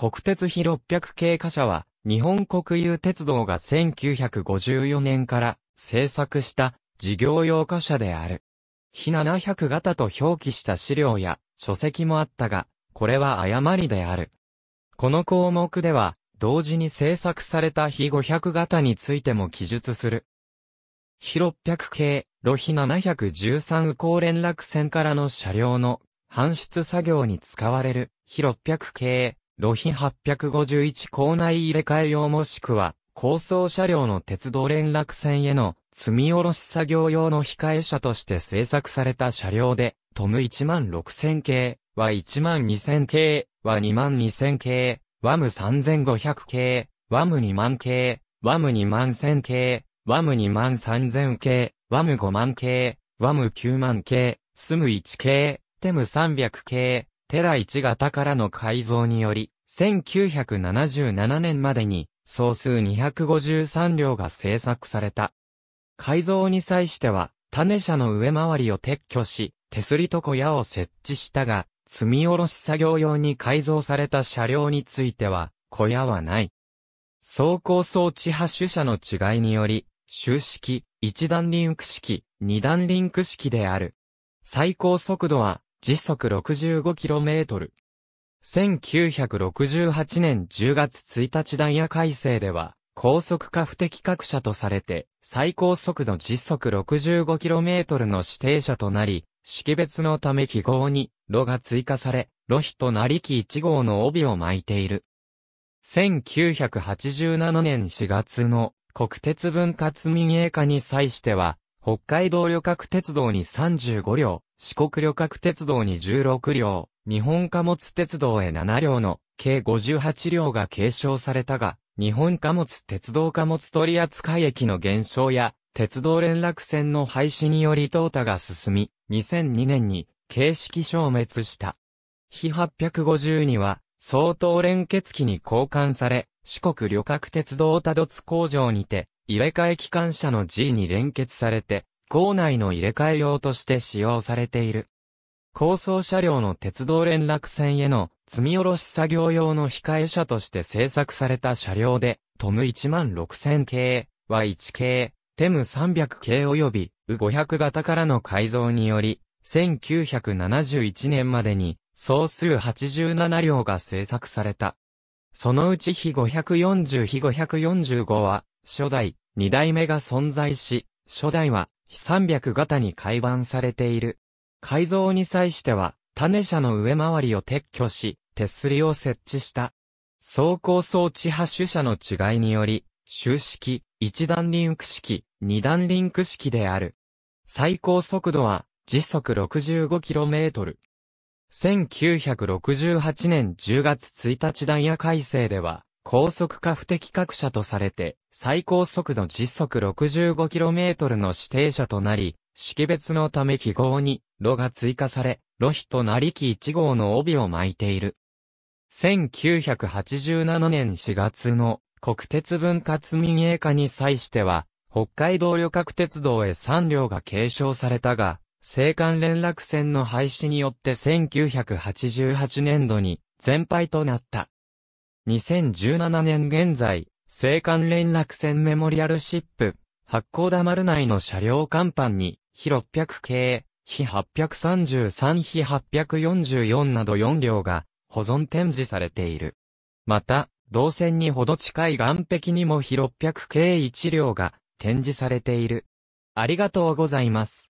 国鉄比600系貨車は、日本国有鉄道が1954年から製作した事業用貨車である。非700型と表記した資料や書籍もあったが、これは誤りである。この項目では、同時に製作された非500型についても記述する。非600系、路比713右高連絡線からの車両の搬出作業に使われる非600系路費851校内入れ替え用もしくは、高層車両の鉄道連絡線への積み下ろし作業用の控え車として製作された車両で、トム1万6000系は1万2000系は2万2000系、ワム3500系、ワム2万系、ワム2万1000系、ワム2万3000系、ワム5万系、ワム9万系、スム1系、テム300系、テラ1型からの改造により、1977年までに総数253両が製作された。改造に際しては、種車の上回りを撤去し、手すりと小屋を設置したが、積み下ろし作業用に改造された車両については、小屋はない。走行装置発種車の違いにより、終式、一段リンク式、二段リンク式である。最高速度は、時速 65km。1968年10月1日ダイヤ改正では、高速化不適格車とされて、最高速度時速 65km の指定車となり、識別のため記号に、炉が追加され、炉ヒとなりき1号の帯を巻いている。1987年4月の国鉄分割民営化に際しては、北海道旅客鉄道に35両、四国旅客鉄道に16両、日本貨物鉄道へ7両の計58両が継承されたが、日本貨物鉄道貨物取扱駅の減少や、鉄道連絡線の廃止により淘汰が進み、2002年に形式消滅した。非850には、相当連結機に交換され、四国旅客鉄道多度津工場にて、入れ替え機関車の G に連結されて、校内の入れ替え用として使用されている。高層車両の鉄道連絡船への積み下ろし作業用の控え車として製作された車両で、トム16000系、Y1 系、テム300系及び、U500 型からの改造により、1971年までに、総数87両が製作された。そのうち非540非545は、初代、2代目が存在し、初代は、非300型に改版されている。改造に際しては、種車の上回りを撤去し、手すりを設置した。走行装置派種車の違いにより、終式、一段リンク式、二段リンク式である。最高速度は、時速 65km。1968年10月1日ダイヤ改正では、高速化不適格車とされて、最高速度時速 65km の指定車となり、識別のため記号に、炉が追加され、炉ヒとなりき1号の帯を巻いている。1987年4月の国鉄分割民営化に際しては、北海道旅客鉄道へ3両が継承されたが、青函連絡船の廃止によって1988年度に全廃となった。2017年現在、青函連絡船メモリアルシップ、八甲田丸内の車両甲板に比600系、比833比844など4両が保存展示されている。また、銅線にほど近い岸壁にも比600系1両が展示されている。ありがとうございます。